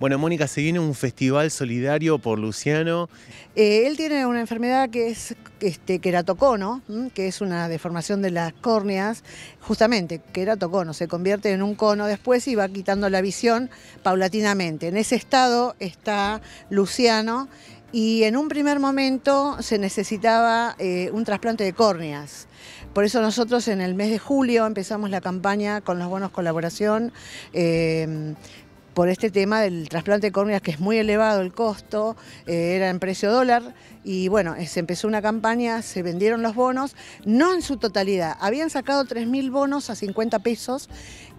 Bueno, Mónica, se viene un festival solidario por Luciano. Eh, él tiene una enfermedad que es este, queratocono, que es una deformación de las córneas. Justamente, queratocono, se convierte en un cono después y va quitando la visión paulatinamente. En ese estado está Luciano y en un primer momento se necesitaba eh, un trasplante de córneas. Por eso nosotros en el mes de julio empezamos la campaña con los bonos colaboración. Eh, por este tema del trasplante de córneas, que es muy elevado el costo, eh, era en precio dólar, y bueno, eh, se empezó una campaña, se vendieron los bonos, no en su totalidad, habían sacado 3.000 bonos a 50 pesos,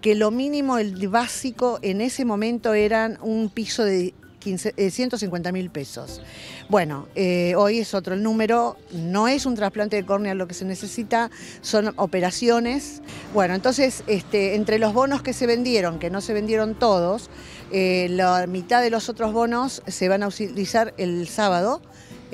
que lo mínimo, el básico en ese momento eran un piso de 150 eh, mil pesos. Bueno, eh, hoy es otro el número, no es un trasplante de córnea lo que se necesita, son operaciones. Bueno, entonces, este, entre los bonos que se vendieron, que no se vendieron todos, eh, la mitad de los otros bonos se van a utilizar el sábado.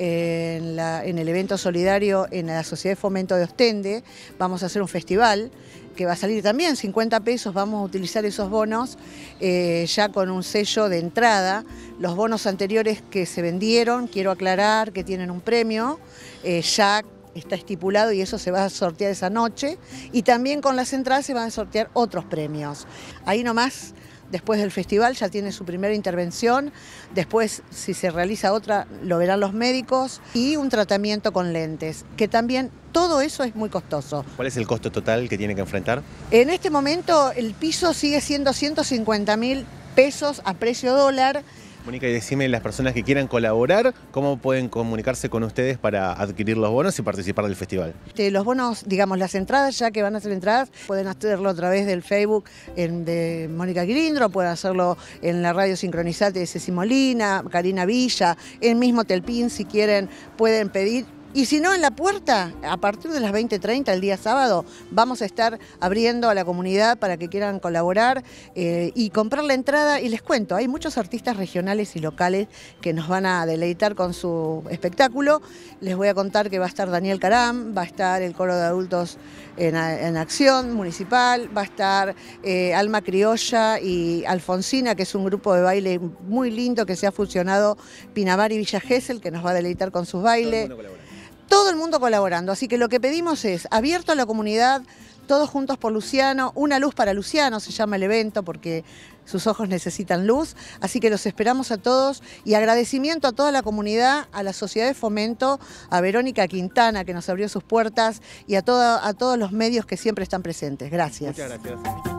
En, en, el evento solidario en la Sociedad de Fomento de Ostende. Vamos a hacer un festival que va a salir también 50 pesos, vamos a utilizar esos bonos eh, ya con un sello de entrada. Los bonos anteriores que se vendieron, quiero aclarar que tienen un premio, eh, ya está estipulado y eso se va a sortear esa noche. Y también con las entradas se van a sortear otros premios. Ahí nomás después del festival ya tiene su primera intervención, después si se realiza otra lo verán los médicos y un tratamiento con lentes, que también todo eso es muy costoso. ¿Cuál es el costo total que tiene que enfrentar? En este momento el piso sigue siendo 150 mil pesos a precio dólar. Mónica, y decime las personas que quieran colaborar, ¿cómo pueden comunicarse con ustedes para adquirir los bonos y participar del festival? Eh, los bonos, digamos, las entradas, ya que van a ser entradas, pueden hacerlo a través del Facebook de Mónica Grindro, pueden hacerlo en la radio sincronizada de Ceci Molina, Karina Villa, el mismo Telpin, si quieren, pueden pedir y si no, en la puerta, a partir de las 20.30 el día sábado, vamos a estar abriendo a la comunidad para que quieran colaborar eh, y comprar la entrada. Y les cuento, hay muchos artistas regionales y locales que nos van a deleitar con su espectáculo. Les voy a contar que va a estar Daniel Caram, va a estar el coro de adultos en, acción municipal, va a estar eh, Alma Criolla y Alfonsina, que es un grupo de baile muy lindo que se ha fusionado Pinamar y Villa Gesell, que nos va a deleitar con sus bailes todo el mundo colaborando. Así que lo que pedimos es, abierto a la comunidad, todos juntos por Luciano, una luz para Luciano se llama el evento porque sus ojos necesitan luz, así que los esperamos a todos y agradecimiento a toda la comunidad, a la Sociedad de Fomento, a Verónica Quintana que nos abrió sus puertas y a, a todos los medios que siempre están presentes. Gracias. Muchas gracias.